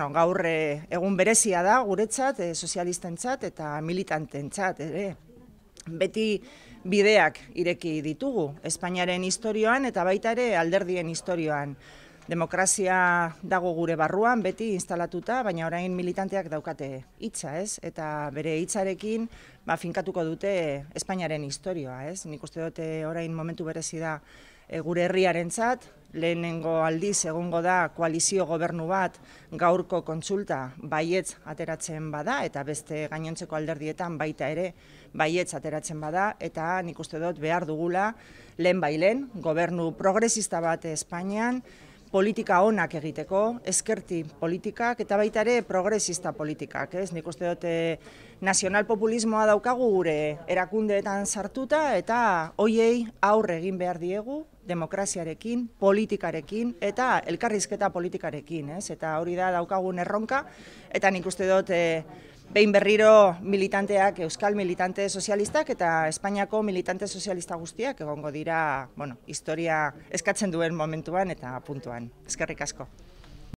Gaur eh, egun berezia da guretzat, eh, sozialistentzat eta militantentzat ere. Beti bideak ireki ditugu, Espainiaren historioan eta baita ere alderdien historioan. Demokrazia dago gure barruan, beti instalatuta, baina orain militanteak daukate hitza ez? Eta bere hitzarekin ba, finkatuko dute Espainiaren historioa, ez? Nik uste dute eh, orain momentu berezi da gure herriarentzat, lehenengo aldiz egongo da koalizio gobernu bat gaurko kontsulta baietz ateratzen bada eta beste gainontzeko alderdietan baita ere baietz ateratzen bada eta nik uste dut behar dugula lehen bailen gobernu progresista bat Espainian politika onak egiteko, eskerti politikak eta baita ere progresista politikak, ez? Nik uste dut eh, nazional populismoa daukagu gure erakundeetan sartuta eta hoiei aurre egin behar diegu demokraziarekin, politikarekin eta elkarrizketa politikarekin, ez? Eta hori da daukagun erronka eta nik uste dut eh, behin berriro militanteak, euskal militante sozialistak eta Espainiako militante sozialista guztiak egongo dira, bueno, historia eskatzen duen momentuan eta puntuan. Eskerrik asko.